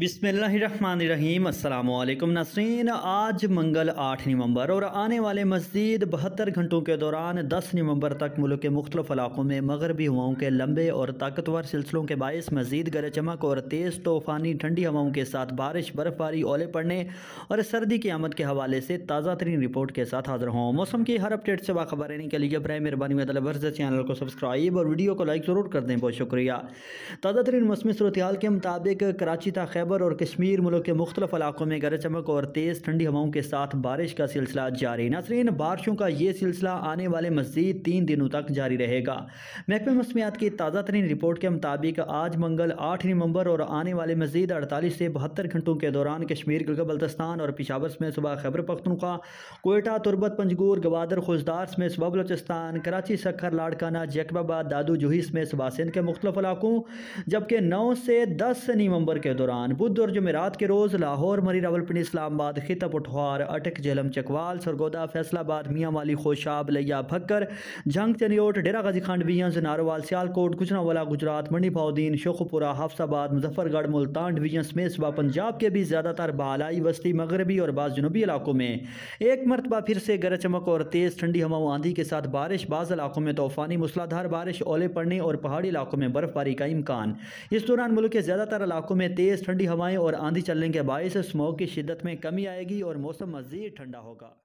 बिसमीम अल्लाम नसरीन आज मंगल आठ नवंबर और आने वाले मज़ीद बहत्तर घंटों के दौरान दस नवंबर तक मुल्क के मुख्तफ इलाकों में मगरबी हवाओं के लंबे और ताकतवर सिलसिलों के बायस मज़ीद गरज चमक और तेज़ तूफ़ानी ठंडी हवाओं के साथ बारिश बर्फ़बारी ओले पड़ने और सर्दी की आमद के हवाले से ताज़ा तरीन रिपोर्ट के साथ हाजिर हों मौसम की हर अपडेट से बाखबर रहने के लिए बर मेहरबानी में तलब चैनल को सब्सक्राइब और वीडियो को लाइक ज़रूर कर दें बहुत शुक्रिया ताज़ा तरीन मौसमी सूरत के मुताबिक कराची तक खैबर और कश्मीर मुल्क के मुख्तलिफ इलाकों में गरज चमक और तेज़ ठंडी हवाओं के साथ बारिश का सिलसिला जारी नासरीन बारिशों का ये सिलसिला आने वाले मजीद तीन दिनों तक जारी रहेगा महकमे मौसमियात की ताज़ा तरीन रिपोर्ट के मुताबिक आज मंगल आठ नवंबर और आने वाले मजीद अड़तालीस से बहत्तर घंटों के दौरान कश्मीर गलगत बल्तस्तान और पिशावर में सुबह खैबर पख्तनखा कोयटा तुरबत पंजगूर गवादर खुशदार में सुबह बलोचिस्तान कराची सखर लाड़काना जैकबाबाद दादू जूहिस में सुबह सिंध के मुख्तलिफ इलाकों जबकि नौ से दस नवंबर के दौरान बुध और जमेरात के रोज़ लाहौर मरी रावलपिंडी इस्लामाबाद खिता पठवार अटक जहलम चकवाल सरगोदा फैसलाबाद मियाँ वाली खोशाब लैया भक्कर झंग चनियोट डेरा गाजी खान डिवीजन नारोवाल सियालकोट कुचनावाला गुजरात मंडी फाउद्दीन शेखुपुरा हाफसाबाद मुजफ्फरगढ़ मुल्तान डिवीजन समेत सुबह पंजाब के भी ज़्यादातर बहालाई वस्ती मगरबी और बाज़ जनूबी इलाकों में एक मरतबा फिर से गरज चमक और तेज़ ठंडी हवाओं आंधी के साथ बारिश बाज़ इलाकों में तूफ़ानी मूसलाधार बारिश ओले पड़ने और पहाड़ी इलाकों में बर्फबारी का इम्कान इस दौरान मुल्क के ज़्यादातर इलाकों में तेज़ ठंडी हवाएं और आंधी चलने के बायस स्मोक की शिद्दत में कमी आएगी और मौसम मज़ीद ठंडा होगा